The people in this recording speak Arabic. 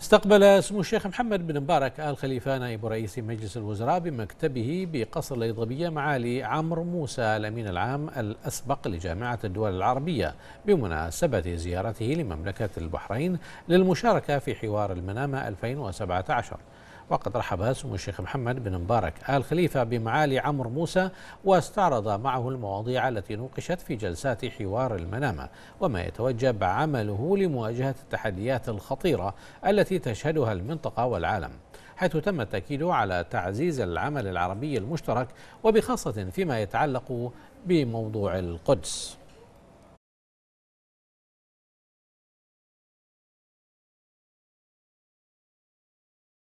استقبل سمو الشيخ محمد بن مبارك آل خليفة نائب رئيس مجلس الوزراء بمكتبه بقصر الأيضبية معالي عمرو موسى الأمين العام الأسبق لجامعة الدول العربية بمناسبة زيارته لمملكة البحرين للمشاركة في حوار المنامة 2017 وقد رحب سمو الشيخ محمد بن مبارك آل خليفة بمعالي عمرو موسى واستعرض معه المواضيع التي نوقشت في جلسات حوار المنامة وما يتوجب عمله لمواجهة التحديات الخطيرة التي تشهدها المنطقة والعالم حيث تم التأكيد على تعزيز العمل العربي المشترك وبخاصة فيما يتعلق بموضوع القدس